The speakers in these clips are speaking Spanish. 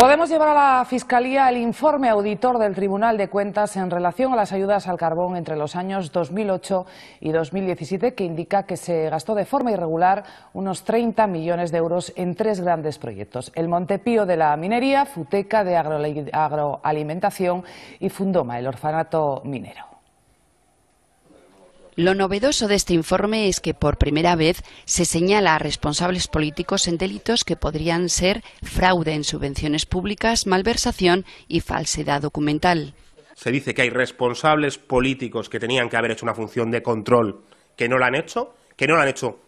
Podemos llevar a la Fiscalía el informe auditor del Tribunal de Cuentas en relación a las ayudas al carbón entre los años 2008 y 2017, que indica que se gastó de forma irregular unos 30 millones de euros en tres grandes proyectos. El Montepío de la Minería, Futeca de Agroalimentación y Fundoma, el Orfanato Minero. Lo novedoso de este informe es que por primera vez se señala a responsables políticos en delitos que podrían ser fraude en subvenciones públicas, malversación y falsedad documental. Se dice que hay responsables políticos que tenían que haber hecho una función de control que no la han hecho, que no la han hecho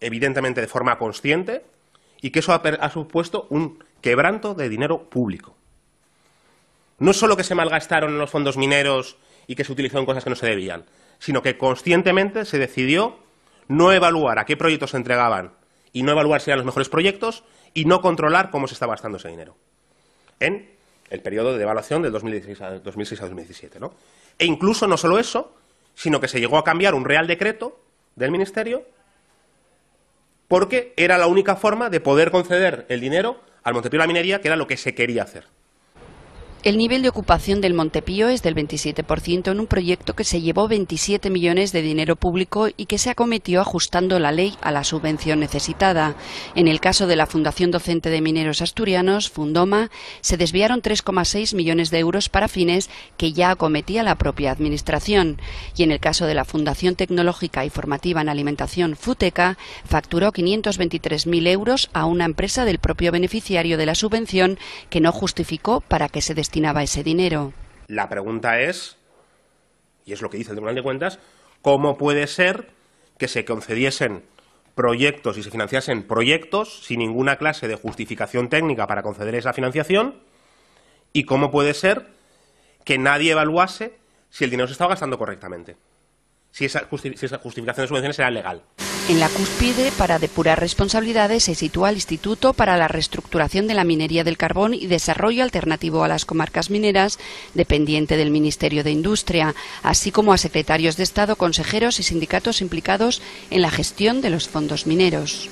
evidentemente de forma consciente y que eso ha, supuesto un quebranto de dinero público. No solo que se malgastaron los fondos mineros y que se en cosas que no se debían, sino que conscientemente se decidió no evaluar a qué proyectos se entregaban y no evaluar si eran los mejores proyectos y no controlar cómo se estaba gastando ese dinero en el periodo de evaluación del 2006 a, 2017. ¿no? E incluso no solo eso, sino que se llegó a cambiar un real decreto del Ministerio porque era la única forma de poder conceder el dinero al Montepío de la Minería, que era lo que se quería hacer. El nivel de ocupación del Montepío es del 27% en un proyecto que se llevó 27 millones de dinero público y que se acometió ajustando la ley a la subvención necesitada. En el caso de la Fundación Docente de Mineros Asturianos, Fundoma, se desviaron 3,6 millones de euros para fines que ya acometía la propia Administración. Y en el caso de la Fundación Tecnológica y Formativa en Alimentación, Futeca, facturó 523.000 euros a una empresa del propio beneficiario de la subvención que no justificó para que se destinara la pregunta es, y es lo que dice el Tribunal de Cuentas, ¿cómo puede ser que se concediesen proyectos y se financiasen proyectos sin ninguna clase de justificación técnica para conceder esa financiación? ¿Y cómo puede ser que nadie evaluase si el dinero se estaba gastando correctamente? Si esa, si esa justificación de subvenciones era legal. En la cúspide, para depurar responsabilidades, se sitúa el Instituto para la Reestructuración de la Minería del Carbón y Desarrollo Alternativo a las Comarcas Mineras, dependiente del Ministerio de Industria, así como a secretarios de Estado, consejeros y sindicatos implicados en la gestión de los fondos mineros.